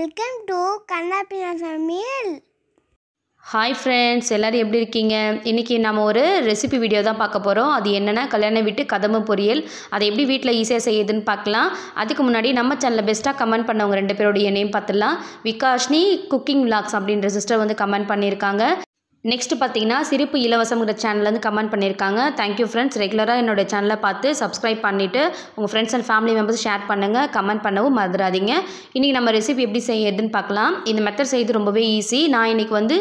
welcome to கண்ணாப்பினா சமையல் hi friends எல்லோரும் எப்படி இருக்கீங்க இன்றைக்கி நம்ம ஒரு ரெசிபி வீடியோ தான் பார்க்க போகிறோம் அது என்னென்னா கல்யாண வீட்டு கதம்பு பொரியல் அதை எப்படி வீட்டில் ஈஸியாக செய்யுதுன்னு பார்க்கலாம் அதுக்கு முன்னாடி நம்ம சேனலில் பெஸ்ட்டாக கமெண்ட் பண்ணவங்க ரெண்டு பேருடைய நேம் பார்த்துடலாம் விகாஷ்னி குக்கிங் விளாக்ஸ் அப்படின்ற சிஸ்டர் வந்து கமெண்ட் பண்ணியிருக்காங்க நெக்ஸ்ட் பார்த்தீங்கன்னா சிரிப்பு இலவசங்கிற சேனல்லேருந்து கமெண்ட் பண்ணியிருக்காங்க தேங்க்யூ ஃப்ரெண்ட்ஸ் ரெகுலராக என்னோடய சேனலை பார்த்து சப்ஸ்கிரைப் பண்ணிவிட்டு உங்கள் friends and family members share பண்ணுங்கள் கமெண்ட் பண்ணவும் மறந்துடாதீங்க இன்றைக்கி நம்ம ரெசிபி எப்படி செய்யறதுன்னு பார்க்கலாம் இந்த மெத்தட் செய்து ரொம்பவே ஈஸி நான் இன்றைக்கி வந்து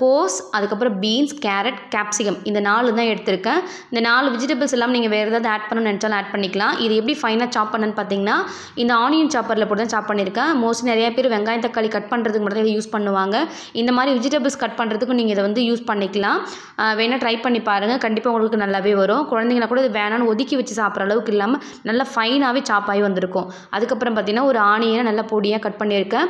கோஸ் அதுக்கப்புறம் பீன்ஸ் கேரட் கேப்சிகம் இந்த நாலு தான் எடுத்திருக்கேன் இந்த நாலு வெஜிடபிள்ஸ் எல்லாம் நீங்கள் வேறு ஏதாவது ஆட் பண்ணணும்னு நினச்சாலும் ஆட் பண்ணிக்கலாம் இது எப்படி ஃபைனாக சாப் பண்ணணும்னு பார்த்தீங்கன்னா இந்த ஆனியன் சாப்பரில் போட்டு தான் சாப் பண்ணியிருக்கேன் மோஸ்ட்லி நிறைய பேர் வெங்காயம் தக்காளி கட் பண்ணுறதுக்கு மட்டும் தான் யூஸ் பண்ணுவாங்க இந்த மாதிரி வெஜிடபிள்ஸ் கட் பண்ணுறதுக்கு நீங்கள் நீங்கள் இதை வந்து யூஸ் பண்ணிக்கலாம் வேணால் ட்ரை பண்ணி பாருங்கள் கண்டிப்பாக உங்களுக்கு நல்லாவே வரும் குழந்தைங்களை கூட இது வேணான்னு ஒதுக்கி வச்சு சாப்பிட்ற அளவுக்கு இல்லாமல் நல்லா ஃபைனாகவே சாப்பாகி வந்திருக்கும் அதுக்கப்புறம் பார்த்திங்கன்னா ஒரு ஆனியை நல்லா பொடியாக கட் பண்ணியிருக்கேன்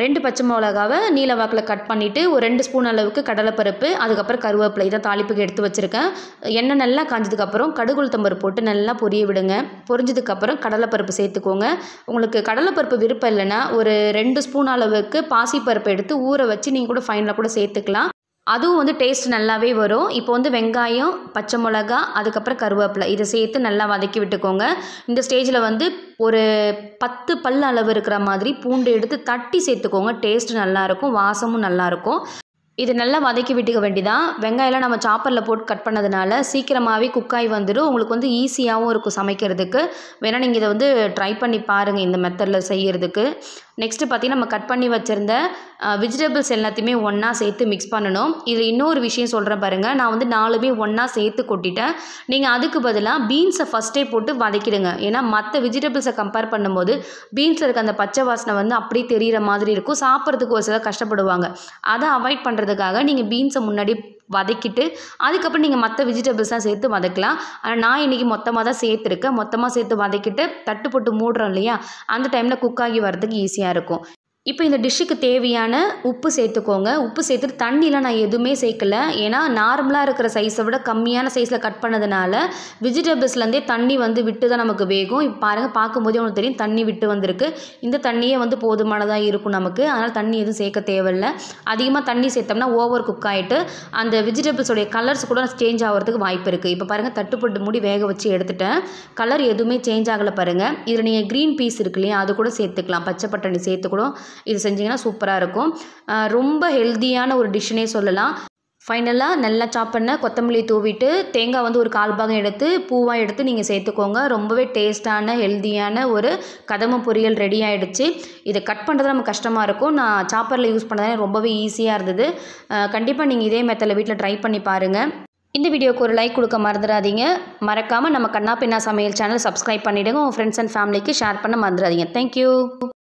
ரெண்டு பச்சை மிளகாவை நீல வாக்கில் கட் பண்ணிவிட்டு ஒரு ரெண்டு ஸ்பூன் அளவுக்கு கடலைப்பருப்பு அதுக்கப்புறம் கருவேப்பிலை இதை தாளிப்புக்கு எடுத்து வச்சுருக்கேன் எண்ணெய் நல்லா காஞ்சதுக்கப்புறம் கடுகுளுத்தம்பருப்பு போட்டு நல்லா பொரிய விடுங்க பொரிஞ்சதுக்கப்புறம் கடலைப்பருப்பு சேர்த்துக்கோங்க உங்களுக்கு கடலைப்பருப்பு விருப்பம் இல்லைன்னா ஒரு ரெண்டு ஸ்பூன் அளவுக்கு பாசிப்பருப்பு எடுத்து ஊற வச்சு நீங்கள் கூட ஃபைனில் கூட சேர்த்துக்கலாம் அதுவும் வந்து டேஸ்ட் நல்லாவே வரும் இப்போ வந்து வெங்காயம் பச்சை மிளகா அதுக்கப்புறம் கருவேப்பிலை இதை சேர்த்து நல்லா வதக்கி விட்டுக்கோங்க இந்த ஸ்டேஜில் வந்து ஒரு பத்து பல் அளவு இருக்கிற மாதிரி பூண்டு எடுத்து தட்டி சேர்த்துக்கோங்க டேஸ்ட் நல்லாயிருக்கும் வாசமும் நல்லாயிருக்கும் இது நல்லா வதக்கி விட்டுக்க வேண்டிதான் வெங்காயம்லாம் நம்ம சாப்பரில் போட்டு கட் பண்ணதுனால சீக்கிரமாகவே குக்காய் வந்துடும் உங்களுக்கு வந்து ஈஸியாகவும் இருக்கும் சமைக்கிறதுக்கு வேணால் நீங்கள் இதை வந்து ட்ரை பண்ணி பாருங்கள் இந்த மெத்தடில் செய்கிறதுக்கு நெக்ஸ்ட்டு பார்த்திங்கன்னா நம்ம கட் பண்ணி வச்சுருந்த விஜிடபிள்ஸ் எல்லாத்தையுமே ஒன்றா சேர்த்து மிக்ஸ் பண்ணணும் இதில் இன்னொரு விஷயம் சொல்கிறேன் பாருங்கள் நான் வந்து நாலுமே ஒன்றா சேர்த்து கொட்டிட்டேன் நீங்கள் அதுக்கு பதிலாக பீன்ஸை ஃபஸ்ட்டே போட்டு வதக்கிடுங்க ஏன்னா மற்ற வெஜிடபிள்ஸை கம்பேர் பண்ணும்போது பீன்ஸில் இருக்க அந்த பச்சை வாசனை வந்து அப்படியே தெரிகிற மாதிரி இருக்கும் சாப்பிட்றதுக்கு ஒரு சில கஷ்டப்படுவாங்க அதை அவாய்ட் பண்ணுறதுக்காக நீங்கள் பீன்ஸை முன்னாடி வதக்கிட்டு அதுக்கப்புறம் நீங்கள் மற்ற வெஜிடபிள்ஸ்லாம் சேர்த்து வதக்கலாம் ஆனால் நான் இன்றைக்கி மொத்தமாக தான் சேர்த்துருக்கேன் மொத்தமாக சேர்த்து வதக்கிட்டு தட்டு போட்டு மூடுறோம் இல்லையா அந்த டைமில் குக் ஆகி வரதுக்கு ஈஸியாக இருக்கும் இப்போ இந்த டிஷ்ஷுக்கு தேவையான உப்பு சேர்த்துக்கோங்க உப்பு சேர்த்துட்டு தண்ணியெலாம் நான் எதுவுமே சேர்க்கல ஏன்னா நார்மலாக இருக்கிற சைஸை விட கம்மியான சைஸில் கட் பண்ணதுனால வெஜிடபிள்ஸ்லேருந்தே தண்ணி வந்து விட்டு தான் நமக்கு வேகும் இப்போ பாருங்கள் பார்க்கும்போதே உங்களுக்கு தெரியும் தண்ணி விட்டு வந்திருக்கு இந்த தண்ணியே வந்து போதுமானதாக இருக்கும் நமக்கு அதனால் தண்ணி எதுவும் சேர்க்க தேவையில்லை அதிகமாக தண்ணி சேர்த்தோம்னா ஓவர் குக் ஆகிட்டு அந்த வெஜிடபிள்ஸோடைய கலர்ஸ் கூட சேஞ்ச் ஆகிறதுக்கு வாய்ப்பு இருக்குது இப்போ பாருங்கள் தட்டுப்பட்டு மூடி வேக வச்சு எடுத்துட்டேன் கலர் எதுவுமே சேஞ்ச் ஆகலை பாருங்கள் இதில் நீங்கள் க்ரீன் பீஸ் இருக்கு இல்லையா அது கூட சேர்த்துக்கலாம் பச்சை பட்டாணி சேர்த்துக்கூட இது செஞ்சிங்கன்னா சூப்பராக இருக்கும் ரொம்ப ஹெல்த்தியான ஒரு டிஷ்ஷுனே சொல்லலாம் ஃபைனலாக நல்லா சாப் பண்ண கொத்தமல்லி தூவிட்டு தேங்காய் வந்து ஒரு கால் பாகம் எடுத்து பூவாக எடுத்து நீங்கள் சேர்த்துக்கோங்க ரொம்பவே டேஸ்ட்டான ஹெல்த்தியான ஒரு கதம பொரியல் ரெடி ஆகிடுச்சு இதை கட் பண்ணுறது நம்ம கஷ்டமாக இருக்கும் நான் சாப்பரில் யூஸ் பண்ணதாலே ரொம்பவே ஈஸியாக இருந்தது கண்டிப்பாக நீங்கள் இதே மெத்தடில் வீட்டில் ட்ரை பண்ணி பாருங்கள் இந்த வீடியோவுக்கு ஒரு லைக் கொடுக்க மறந்துடாதீங்க மறக்காமல் நம்ம கண்ணா பின்னா சமையல் சேனல் சப்ஸ்கிரைப் பண்ணிவிடுங்க உங்கள் ஃப்ரெண்ட்ஸ் அண்ட் ஃபேமிலிக்கு ஷேர் பண்ண மறந்துடாதீங்க தேங்க்யூ